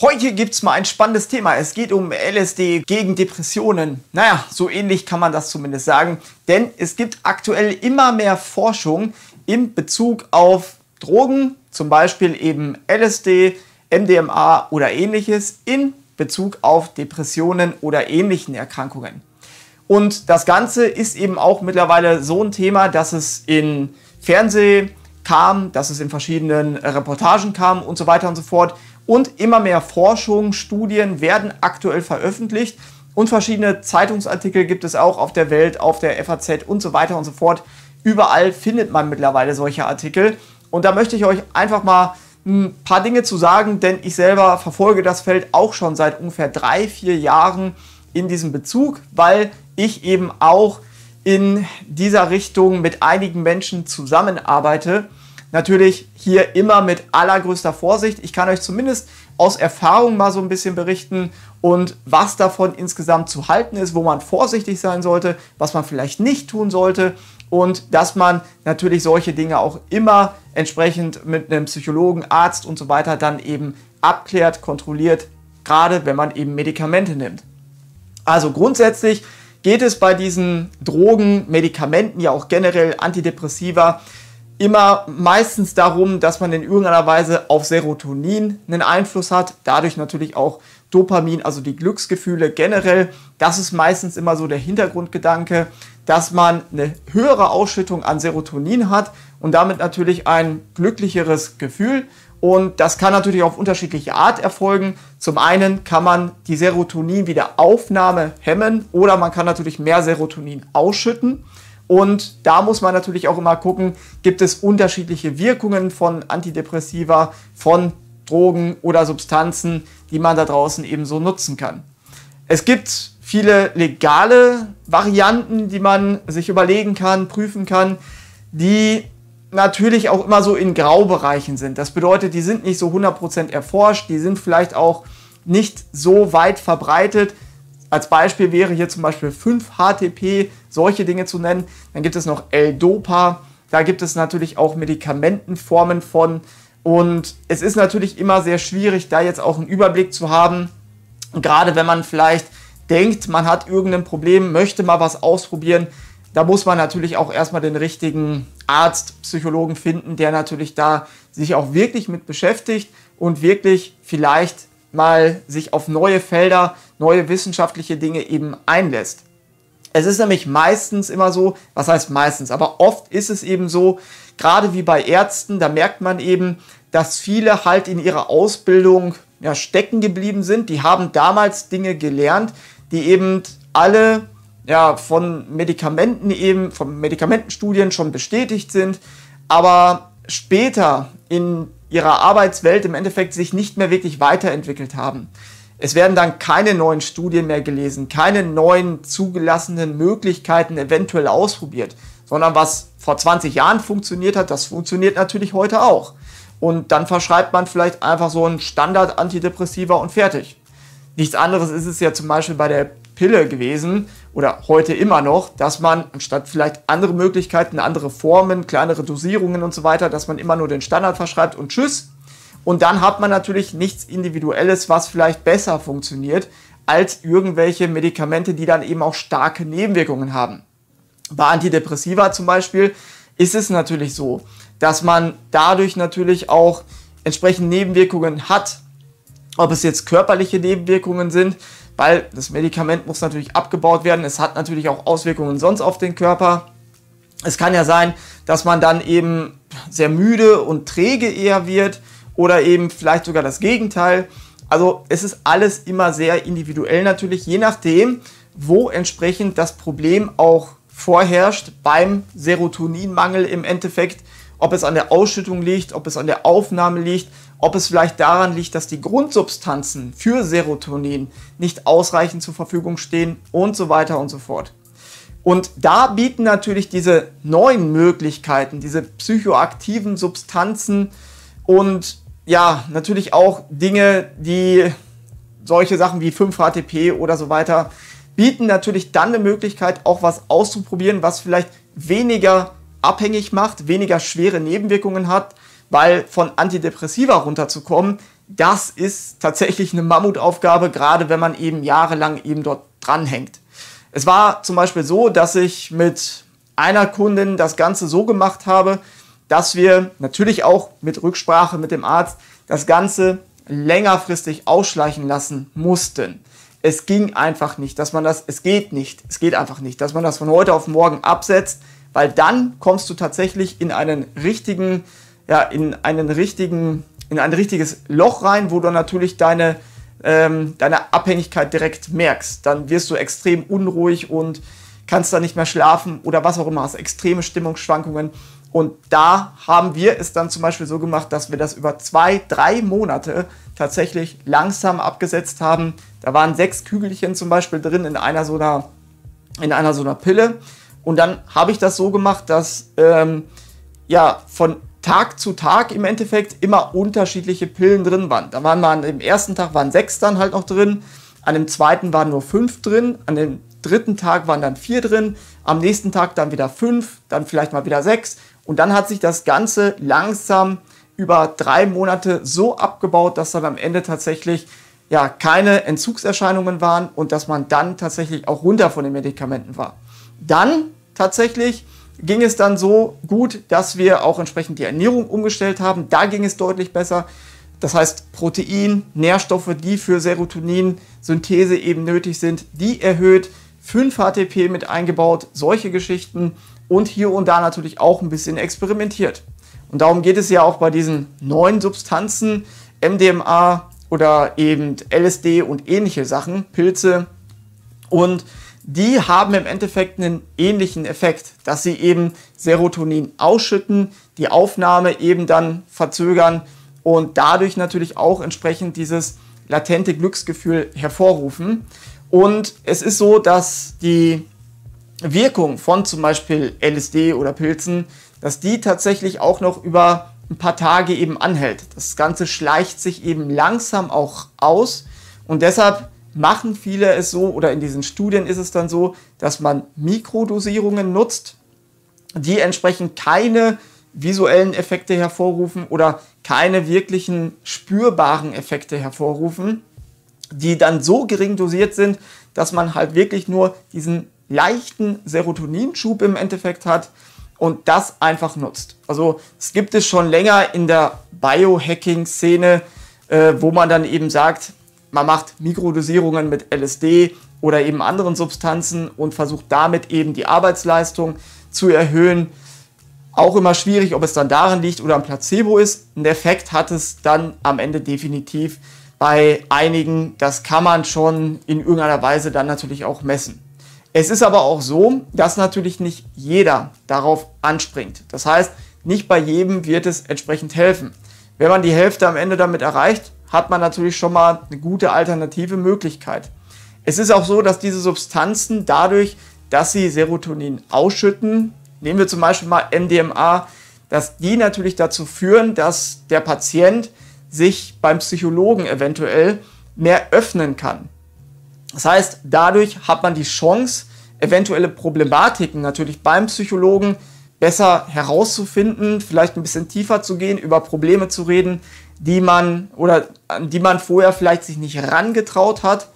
Heute gibt es mal ein spannendes Thema. Es geht um LSD gegen Depressionen. Naja, so ähnlich kann man das zumindest sagen. Denn es gibt aktuell immer mehr Forschung in Bezug auf Drogen, zum Beispiel eben LSD, MDMA oder ähnliches, in Bezug auf Depressionen oder ähnlichen Erkrankungen. Und das Ganze ist eben auch mittlerweile so ein Thema, dass es in Fernseh kam, dass es in verschiedenen Reportagen kam und so weiter und so fort. Und immer mehr Forschungen, Studien werden aktuell veröffentlicht. Und verschiedene Zeitungsartikel gibt es auch auf der Welt, auf der FAZ und so weiter und so fort. Überall findet man mittlerweile solche Artikel. Und da möchte ich euch einfach mal ein paar Dinge zu sagen, denn ich selber verfolge das Feld auch schon seit ungefähr drei, vier Jahren in diesem Bezug, weil ich eben auch in dieser Richtung mit einigen Menschen zusammenarbeite Natürlich hier immer mit allergrößter Vorsicht. Ich kann euch zumindest aus Erfahrung mal so ein bisschen berichten und was davon insgesamt zu halten ist, wo man vorsichtig sein sollte, was man vielleicht nicht tun sollte und dass man natürlich solche Dinge auch immer entsprechend mit einem Psychologen, Arzt und so weiter dann eben abklärt, kontrolliert, gerade wenn man eben Medikamente nimmt. Also grundsätzlich geht es bei diesen Drogen, Medikamenten, ja auch generell Antidepressiva, immer meistens darum, dass man in irgendeiner Weise auf Serotonin einen Einfluss hat, dadurch natürlich auch Dopamin, also die Glücksgefühle generell. Das ist meistens immer so der Hintergrundgedanke, dass man eine höhere Ausschüttung an Serotonin hat und damit natürlich ein glücklicheres Gefühl. Und das kann natürlich auf unterschiedliche Art erfolgen. Zum einen kann man die Serotonin wieder Aufnahme hemmen oder man kann natürlich mehr Serotonin ausschütten. Und da muss man natürlich auch immer gucken, gibt es unterschiedliche Wirkungen von Antidepressiva, von Drogen oder Substanzen, die man da draußen eben so nutzen kann. Es gibt viele legale Varianten, die man sich überlegen kann, prüfen kann, die natürlich auch immer so in Graubereichen sind. Das bedeutet, die sind nicht so 100% erforscht, die sind vielleicht auch nicht so weit verbreitet, als Beispiel wäre hier zum Beispiel 5-HTP, solche Dinge zu nennen. Dann gibt es noch L-Dopa, da gibt es natürlich auch Medikamentenformen von. Und es ist natürlich immer sehr schwierig, da jetzt auch einen Überblick zu haben. Gerade wenn man vielleicht denkt, man hat irgendein Problem, möchte mal was ausprobieren, da muss man natürlich auch erstmal den richtigen Arzt, Psychologen finden, der natürlich da sich auch wirklich mit beschäftigt und wirklich vielleicht mal sich auf neue Felder, neue wissenschaftliche Dinge eben einlässt. Es ist nämlich meistens immer so, was heißt meistens, aber oft ist es eben so, gerade wie bei Ärzten, da merkt man eben, dass viele halt in ihrer Ausbildung ja, stecken geblieben sind. Die haben damals Dinge gelernt, die eben alle ja, von Medikamenten eben, von Medikamentenstudien schon bestätigt sind, aber später in ihrer Arbeitswelt im Endeffekt sich nicht mehr wirklich weiterentwickelt haben. Es werden dann keine neuen Studien mehr gelesen, keine neuen zugelassenen Möglichkeiten eventuell ausprobiert, sondern was vor 20 Jahren funktioniert hat, das funktioniert natürlich heute auch. Und dann verschreibt man vielleicht einfach so einen Standard-Antidepressiva und fertig. Nichts anderes ist es ja zum Beispiel bei der Pille gewesen oder heute immer noch, dass man anstatt vielleicht andere Möglichkeiten, andere Formen, kleinere Dosierungen und so weiter, dass man immer nur den Standard verschreibt und tschüss. Und dann hat man natürlich nichts Individuelles, was vielleicht besser funktioniert als irgendwelche Medikamente, die dann eben auch starke Nebenwirkungen haben. Bei Antidepressiva zum Beispiel ist es natürlich so, dass man dadurch natürlich auch entsprechend Nebenwirkungen hat. Ob es jetzt körperliche Nebenwirkungen sind, weil das Medikament muss natürlich abgebaut werden. Es hat natürlich auch Auswirkungen sonst auf den Körper. Es kann ja sein, dass man dann eben sehr müde und träge eher wird oder eben vielleicht sogar das Gegenteil. Also es ist alles immer sehr individuell natürlich, je nachdem, wo entsprechend das Problem auch vorherrscht beim Serotoninmangel im Endeffekt, ob es an der Ausschüttung liegt, ob es an der Aufnahme liegt, ob es vielleicht daran liegt, dass die Grundsubstanzen für Serotonin nicht ausreichend zur Verfügung stehen und so weiter und so fort. Und da bieten natürlich diese neuen Möglichkeiten, diese psychoaktiven Substanzen und ja, natürlich auch Dinge, die solche Sachen wie 5-HTP oder so weiter bieten natürlich dann eine Möglichkeit, auch was auszuprobieren, was vielleicht weniger abhängig macht, weniger schwere Nebenwirkungen hat weil von Antidepressiva runterzukommen, das ist tatsächlich eine Mammutaufgabe, gerade wenn man eben jahrelang eben dort dranhängt. Es war zum Beispiel so, dass ich mit einer Kundin das Ganze so gemacht habe, dass wir natürlich auch mit Rücksprache mit dem Arzt das Ganze längerfristig ausschleichen lassen mussten. Es ging einfach nicht, dass man das, es geht nicht, es geht einfach nicht, dass man das von heute auf morgen absetzt, weil dann kommst du tatsächlich in einen richtigen ja, in, einen richtigen, in ein richtiges Loch rein, wo du natürlich deine, ähm, deine Abhängigkeit direkt merkst. Dann wirst du extrem unruhig und kannst dann nicht mehr schlafen oder was auch immer, hast extreme Stimmungsschwankungen. Und da haben wir es dann zum Beispiel so gemacht, dass wir das über zwei, drei Monate tatsächlich langsam abgesetzt haben. Da waren sechs Kügelchen zum Beispiel drin in einer so einer, in einer, so einer Pille. Und dann habe ich das so gemacht, dass ähm, ja von Tag zu Tag im Endeffekt immer unterschiedliche Pillen drin waren. Da waren an dem ersten Tag waren sechs dann halt noch drin, an dem zweiten waren nur fünf drin, an dem dritten Tag waren dann vier drin, am nächsten Tag dann wieder fünf, dann vielleicht mal wieder sechs und dann hat sich das Ganze langsam über drei Monate so abgebaut, dass dann am Ende tatsächlich ja keine Entzugserscheinungen waren und dass man dann tatsächlich auch runter von den Medikamenten war. Dann tatsächlich ging es dann so gut, dass wir auch entsprechend die Ernährung umgestellt haben. Da ging es deutlich besser. Das heißt, Protein, Nährstoffe, die für Serotonin-Synthese eben nötig sind, die erhöht, 5-HTP mit eingebaut, solche Geschichten und hier und da natürlich auch ein bisschen experimentiert. Und darum geht es ja auch bei diesen neuen Substanzen, MDMA oder eben LSD und ähnliche Sachen, Pilze. Und die haben im Endeffekt einen ähnlichen Effekt, dass sie eben Serotonin ausschütten, die Aufnahme eben dann verzögern und dadurch natürlich auch entsprechend dieses latente Glücksgefühl hervorrufen. Und es ist so, dass die Wirkung von zum Beispiel LSD oder Pilzen, dass die tatsächlich auch noch über ein paar Tage eben anhält. Das Ganze schleicht sich eben langsam auch aus und deshalb machen viele es so, oder in diesen Studien ist es dann so, dass man Mikrodosierungen nutzt, die entsprechend keine visuellen Effekte hervorrufen oder keine wirklichen spürbaren Effekte hervorrufen, die dann so gering dosiert sind, dass man halt wirklich nur diesen leichten Serotoninschub im Endeffekt hat und das einfach nutzt. Also es gibt es schon länger in der Biohacking-Szene, äh, wo man dann eben sagt, man macht Mikrodosierungen mit LSD oder eben anderen Substanzen und versucht damit eben die Arbeitsleistung zu erhöhen. Auch immer schwierig, ob es dann darin liegt oder am Placebo ist. Ein Effekt hat es dann am Ende definitiv bei einigen. Das kann man schon in irgendeiner Weise dann natürlich auch messen. Es ist aber auch so, dass natürlich nicht jeder darauf anspringt. Das heißt, nicht bei jedem wird es entsprechend helfen. Wenn man die Hälfte am Ende damit erreicht, hat man natürlich schon mal eine gute alternative Möglichkeit. Es ist auch so, dass diese Substanzen dadurch, dass sie Serotonin ausschütten, nehmen wir zum Beispiel mal MDMA, dass die natürlich dazu führen, dass der Patient sich beim Psychologen eventuell mehr öffnen kann. Das heißt, dadurch hat man die Chance, eventuelle Problematiken natürlich beim Psychologen besser herauszufinden, vielleicht ein bisschen tiefer zu gehen, über Probleme zu reden, die man oder an die man vorher vielleicht sich nicht herangetraut hat.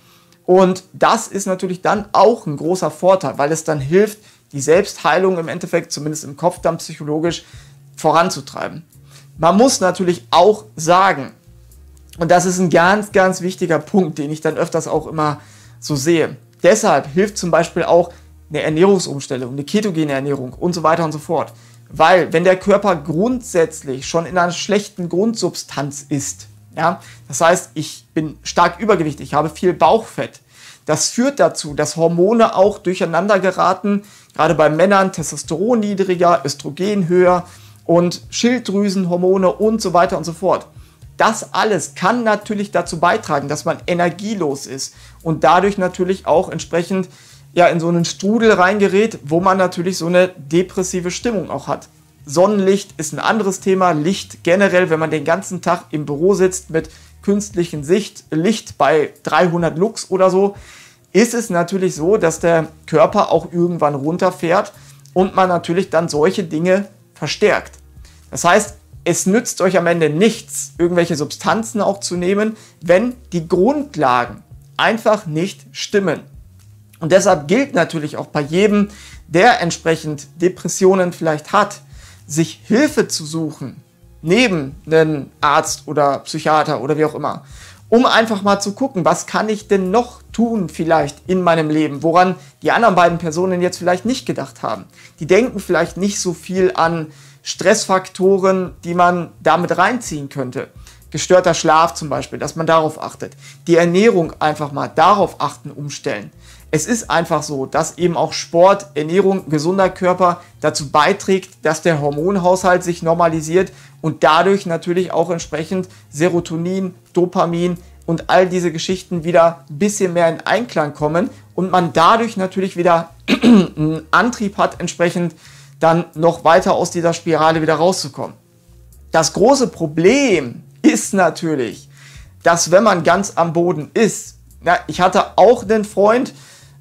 Und das ist natürlich dann auch ein großer Vorteil, weil es dann hilft, die Selbstheilung im Endeffekt, zumindest im Kopf dann psychologisch, voranzutreiben. Man muss natürlich auch sagen, und das ist ein ganz, ganz wichtiger Punkt, den ich dann öfters auch immer so sehe. Deshalb hilft zum Beispiel auch eine Ernährungsumstellung, eine ketogene Ernährung und so weiter und so fort. Weil wenn der Körper grundsätzlich schon in einer schlechten Grundsubstanz ist, ja, das heißt, ich bin stark übergewichtig, ich habe viel Bauchfett. Das führt dazu, dass Hormone auch durcheinander geraten, gerade bei Männern Testosteron niedriger, Östrogen höher und Schilddrüsenhormone und so weiter und so fort. Das alles kann natürlich dazu beitragen, dass man energielos ist und dadurch natürlich auch entsprechend ja in so einen Strudel reingerät, wo man natürlich so eine depressive Stimmung auch hat. Sonnenlicht ist ein anderes Thema. Licht generell, wenn man den ganzen Tag im Büro sitzt mit künstlichen Sicht, Licht bei 300 Lux oder so, ist es natürlich so, dass der Körper auch irgendwann runterfährt und man natürlich dann solche Dinge verstärkt. Das heißt, es nützt euch am Ende nichts, irgendwelche Substanzen auch zu nehmen, wenn die Grundlagen einfach nicht stimmen. Und deshalb gilt natürlich auch bei jedem, der entsprechend Depressionen vielleicht hat, sich Hilfe zu suchen, neben einem Arzt oder Psychiater oder wie auch immer, um einfach mal zu gucken, was kann ich denn noch tun vielleicht in meinem Leben, woran die anderen beiden Personen jetzt vielleicht nicht gedacht haben. Die denken vielleicht nicht so viel an Stressfaktoren, die man damit reinziehen könnte. Gestörter Schlaf zum Beispiel, dass man darauf achtet. Die Ernährung einfach mal darauf achten, umstellen es ist einfach so, dass eben auch Sport, Ernährung, gesunder Körper dazu beiträgt, dass der Hormonhaushalt sich normalisiert und dadurch natürlich auch entsprechend Serotonin, Dopamin und all diese Geschichten wieder ein bisschen mehr in Einklang kommen und man dadurch natürlich wieder einen Antrieb hat, entsprechend dann noch weiter aus dieser Spirale wieder rauszukommen. Das große Problem ist natürlich, dass wenn man ganz am Boden ist, ja, ich hatte auch einen Freund,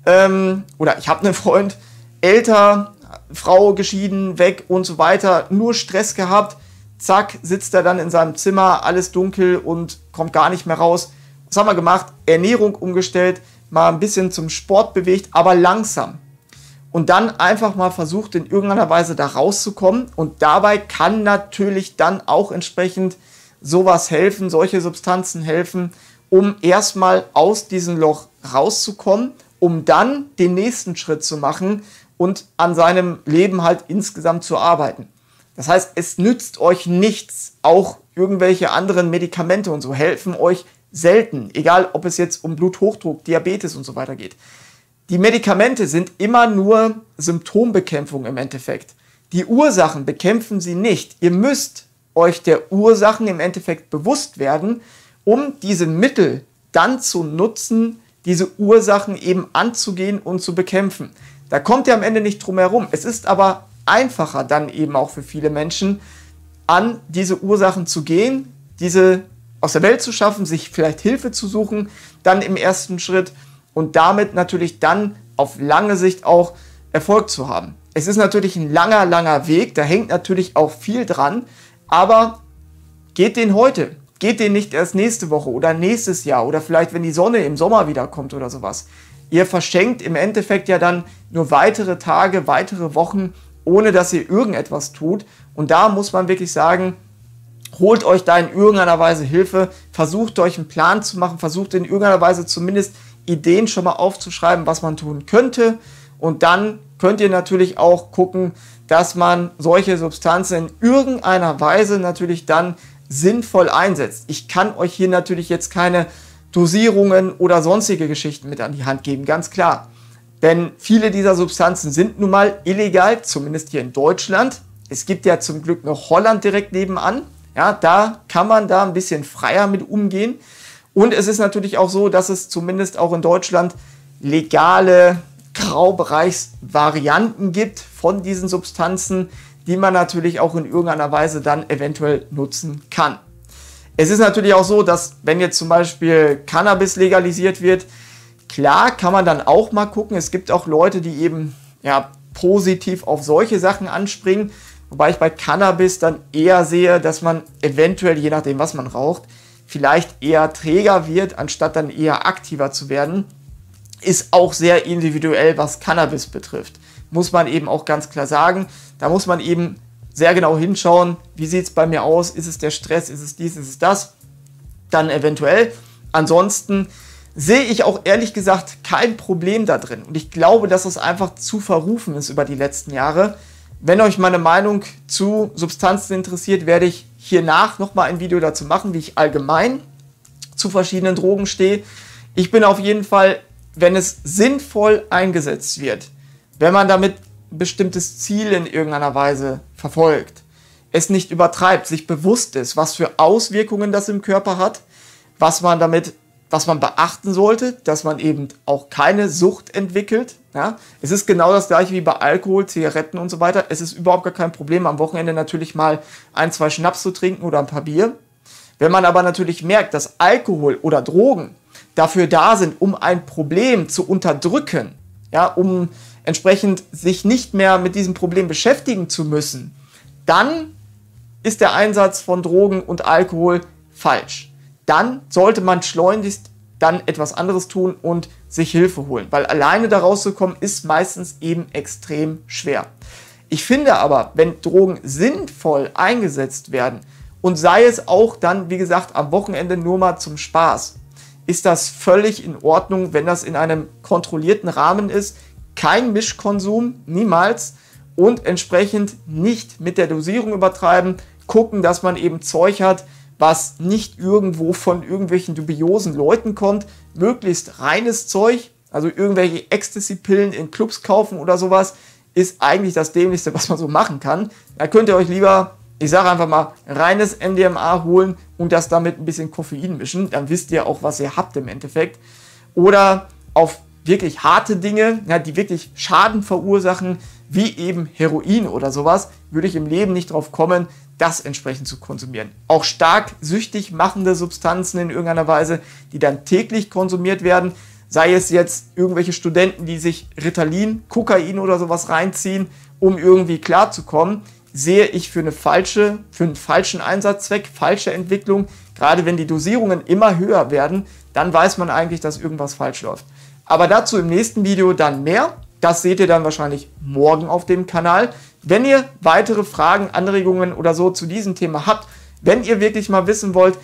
ähm, oder ich habe einen Freund, älter, Frau geschieden, weg und so weiter, nur Stress gehabt. Zack, sitzt er dann in seinem Zimmer, alles dunkel und kommt gar nicht mehr raus. Was haben wir gemacht? Ernährung umgestellt, mal ein bisschen zum Sport bewegt, aber langsam. Und dann einfach mal versucht, in irgendeiner Weise da rauszukommen. Und dabei kann natürlich dann auch entsprechend sowas helfen, solche Substanzen helfen, um erstmal aus diesem Loch rauszukommen um dann den nächsten Schritt zu machen und an seinem Leben halt insgesamt zu arbeiten. Das heißt, es nützt euch nichts, auch irgendwelche anderen Medikamente und so helfen euch selten, egal ob es jetzt um Bluthochdruck, Diabetes und so weiter geht. Die Medikamente sind immer nur Symptombekämpfung im Endeffekt. Die Ursachen bekämpfen sie nicht. Ihr müsst euch der Ursachen im Endeffekt bewusst werden, um diese Mittel dann zu nutzen, diese Ursachen eben anzugehen und zu bekämpfen. Da kommt ihr am Ende nicht drum herum. Es ist aber einfacher dann eben auch für viele Menschen, an diese Ursachen zu gehen, diese aus der Welt zu schaffen, sich vielleicht Hilfe zu suchen, dann im ersten Schritt und damit natürlich dann auf lange Sicht auch Erfolg zu haben. Es ist natürlich ein langer, langer Weg, da hängt natürlich auch viel dran, aber geht den heute. Geht den nicht erst nächste Woche oder nächstes Jahr oder vielleicht, wenn die Sonne im Sommer wiederkommt oder sowas. Ihr verschenkt im Endeffekt ja dann nur weitere Tage, weitere Wochen, ohne dass ihr irgendetwas tut. Und da muss man wirklich sagen, holt euch da in irgendeiner Weise Hilfe, versucht euch einen Plan zu machen, versucht in irgendeiner Weise zumindest Ideen schon mal aufzuschreiben, was man tun könnte. Und dann könnt ihr natürlich auch gucken, dass man solche Substanzen in irgendeiner Weise natürlich dann sinnvoll einsetzt. Ich kann euch hier natürlich jetzt keine Dosierungen oder sonstige Geschichten mit an die Hand geben, ganz klar. Denn viele dieser Substanzen sind nun mal illegal, zumindest hier in Deutschland. Es gibt ja zum Glück noch Holland direkt nebenan. Ja, da kann man da ein bisschen freier mit umgehen. Und es ist natürlich auch so, dass es zumindest auch in Deutschland legale Graubereichsvarianten gibt von diesen Substanzen, die man natürlich auch in irgendeiner Weise dann eventuell nutzen kann. Es ist natürlich auch so, dass wenn jetzt zum Beispiel Cannabis legalisiert wird, klar kann man dann auch mal gucken, es gibt auch Leute, die eben ja, positiv auf solche Sachen anspringen, wobei ich bei Cannabis dann eher sehe, dass man eventuell, je nachdem was man raucht, vielleicht eher träger wird, anstatt dann eher aktiver zu werden, ist auch sehr individuell, was Cannabis betrifft muss man eben auch ganz klar sagen, da muss man eben sehr genau hinschauen, wie sieht es bei mir aus, ist es der Stress, ist es dies, ist es das, dann eventuell. Ansonsten sehe ich auch ehrlich gesagt kein Problem da drin. Und ich glaube, dass es einfach zu verrufen ist über die letzten Jahre. Wenn euch meine Meinung zu Substanzen interessiert, werde ich hiernach nochmal ein Video dazu machen, wie ich allgemein zu verschiedenen Drogen stehe. Ich bin auf jeden Fall, wenn es sinnvoll eingesetzt wird, wenn man damit ein bestimmtes Ziel in irgendeiner Weise verfolgt, es nicht übertreibt, sich bewusst ist, was für Auswirkungen das im Körper hat, was man damit, was man beachten sollte, dass man eben auch keine Sucht entwickelt. Ja? Es ist genau das gleiche wie bei Alkohol, Zigaretten und so weiter. Es ist überhaupt gar kein Problem, am Wochenende natürlich mal ein, zwei Schnaps zu trinken oder ein paar Bier. Wenn man aber natürlich merkt, dass Alkohol oder Drogen dafür da sind, um ein Problem zu unterdrücken, ja, um entsprechend sich nicht mehr mit diesem Problem beschäftigen zu müssen, dann ist der Einsatz von Drogen und Alkohol falsch. Dann sollte man schleunigst dann etwas anderes tun und sich Hilfe holen, weil alleine da rauszukommen ist meistens eben extrem schwer. Ich finde aber, wenn Drogen sinnvoll eingesetzt werden und sei es auch dann, wie gesagt, am Wochenende nur mal zum Spaß, ist das völlig in Ordnung, wenn das in einem kontrollierten Rahmen ist, kein Mischkonsum, niemals. Und entsprechend nicht mit der Dosierung übertreiben. Gucken, dass man eben Zeug hat, was nicht irgendwo von irgendwelchen dubiosen Leuten kommt. Möglichst reines Zeug, also irgendwelche Ecstasy-Pillen in Clubs kaufen oder sowas, ist eigentlich das Dämlichste, was man so machen kann. Da könnt ihr euch lieber, ich sage einfach mal, reines MDMA holen und das damit ein bisschen Koffein mischen. Dann wisst ihr auch, was ihr habt im Endeffekt. Oder auf wirklich harte Dinge, ja, die wirklich Schaden verursachen, wie eben Heroin oder sowas, würde ich im Leben nicht drauf kommen, das entsprechend zu konsumieren. Auch stark süchtig machende Substanzen in irgendeiner Weise, die dann täglich konsumiert werden, sei es jetzt irgendwelche Studenten, die sich Ritalin, Kokain oder sowas reinziehen, um irgendwie klarzukommen, sehe ich für eine falsche, für einen falschen Einsatzzweck, falsche Entwicklung. Gerade wenn die Dosierungen immer höher werden, dann weiß man eigentlich, dass irgendwas falsch läuft. Aber dazu im nächsten Video dann mehr. Das seht ihr dann wahrscheinlich morgen auf dem Kanal. Wenn ihr weitere Fragen, Anregungen oder so zu diesem Thema habt, wenn ihr wirklich mal wissen wollt,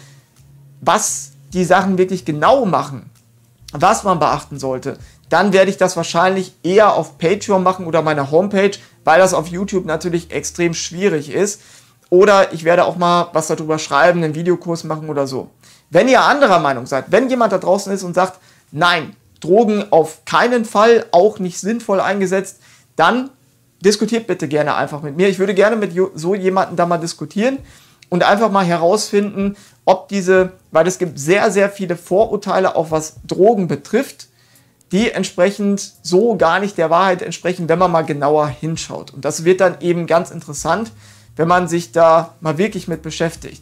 was die Sachen wirklich genau machen, was man beachten sollte, dann werde ich das wahrscheinlich eher auf Patreon machen oder meiner Homepage, weil das auf YouTube natürlich extrem schwierig ist. Oder ich werde auch mal was darüber schreiben, einen Videokurs machen oder so. Wenn ihr anderer Meinung seid, wenn jemand da draußen ist und sagt, nein, Drogen auf keinen Fall, auch nicht sinnvoll eingesetzt, dann diskutiert bitte gerne einfach mit mir. Ich würde gerne mit so jemandem da mal diskutieren und einfach mal herausfinden, ob diese, weil es gibt sehr, sehr viele Vorurteile, auch was Drogen betrifft, die entsprechend so gar nicht der Wahrheit entsprechen, wenn man mal genauer hinschaut. Und das wird dann eben ganz interessant, wenn man sich da mal wirklich mit beschäftigt.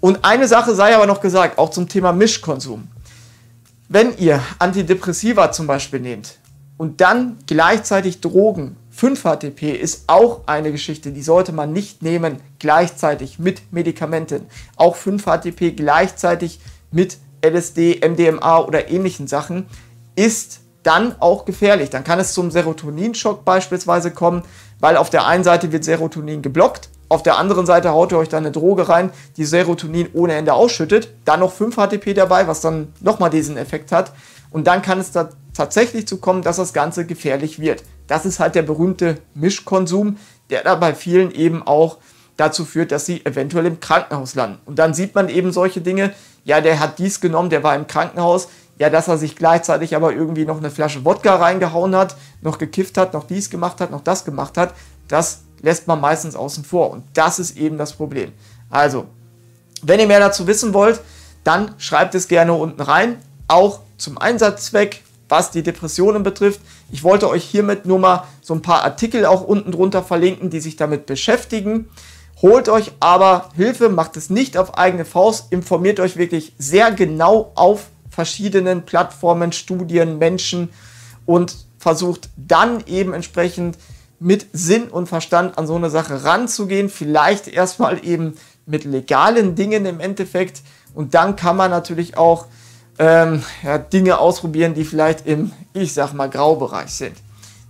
Und eine Sache sei aber noch gesagt, auch zum Thema Mischkonsum. Wenn ihr Antidepressiva zum Beispiel nehmt und dann gleichzeitig Drogen, 5-HTP ist auch eine Geschichte, die sollte man nicht nehmen gleichzeitig mit Medikamenten. Auch 5-HTP gleichzeitig mit LSD, MDMA oder ähnlichen Sachen ist dann auch gefährlich. Dann kann es zum Serotoninschock beispielsweise kommen, weil auf der einen Seite wird Serotonin geblockt auf der anderen Seite haut ihr euch dann eine Droge rein, die Serotonin ohne Ende ausschüttet, dann noch 5 HTP dabei, was dann nochmal diesen Effekt hat. Und dann kann es da tatsächlich zu kommen, dass das Ganze gefährlich wird. Das ist halt der berühmte Mischkonsum, der da bei vielen eben auch dazu führt, dass sie eventuell im Krankenhaus landen. Und dann sieht man eben solche Dinge, ja, der hat dies genommen, der war im Krankenhaus, ja, dass er sich gleichzeitig aber irgendwie noch eine Flasche Wodka reingehauen hat, noch gekifft hat, noch dies gemacht hat, noch das gemacht hat, das lässt man meistens außen vor. Und das ist eben das Problem. Also, wenn ihr mehr dazu wissen wollt, dann schreibt es gerne unten rein. Auch zum Einsatzzweck, was die Depressionen betrifft. Ich wollte euch hiermit nur mal so ein paar Artikel auch unten drunter verlinken, die sich damit beschäftigen. Holt euch aber Hilfe, macht es nicht auf eigene Faust, informiert euch wirklich sehr genau auf verschiedenen Plattformen, Studien, Menschen und versucht dann eben entsprechend mit Sinn und Verstand an so eine Sache ranzugehen. Vielleicht erstmal eben mit legalen Dingen im Endeffekt. Und dann kann man natürlich auch ähm, ja, Dinge ausprobieren, die vielleicht im, ich sag mal, Graubereich sind.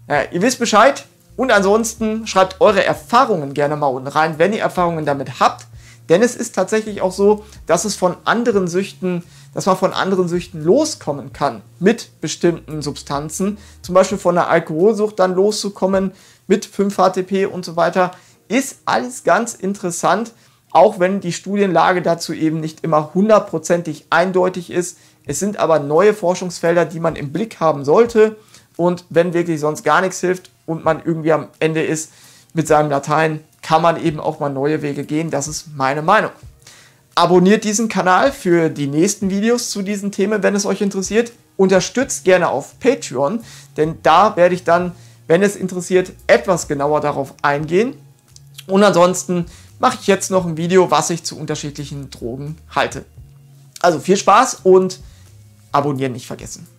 Ja, ihr wisst Bescheid. Und ansonsten schreibt eure Erfahrungen gerne mal unten rein, wenn ihr Erfahrungen damit habt. Denn es ist tatsächlich auch so, dass es von anderen Süchten, dass man von anderen Süchten loskommen kann mit bestimmten Substanzen. Zum Beispiel von der Alkoholsucht dann loszukommen mit 5 HTP und so weiter. Ist alles ganz interessant, auch wenn die Studienlage dazu eben nicht immer hundertprozentig eindeutig ist. Es sind aber neue Forschungsfelder, die man im Blick haben sollte. Und wenn wirklich sonst gar nichts hilft und man irgendwie am Ende ist mit seinem Latein, kann man eben auch mal neue Wege gehen. Das ist meine Meinung. Abonniert diesen Kanal für die nächsten Videos zu diesen Themen, wenn es euch interessiert. Unterstützt gerne auf Patreon, denn da werde ich dann wenn es interessiert, etwas genauer darauf eingehen. Und ansonsten mache ich jetzt noch ein Video, was ich zu unterschiedlichen Drogen halte. Also viel Spaß und abonnieren nicht vergessen.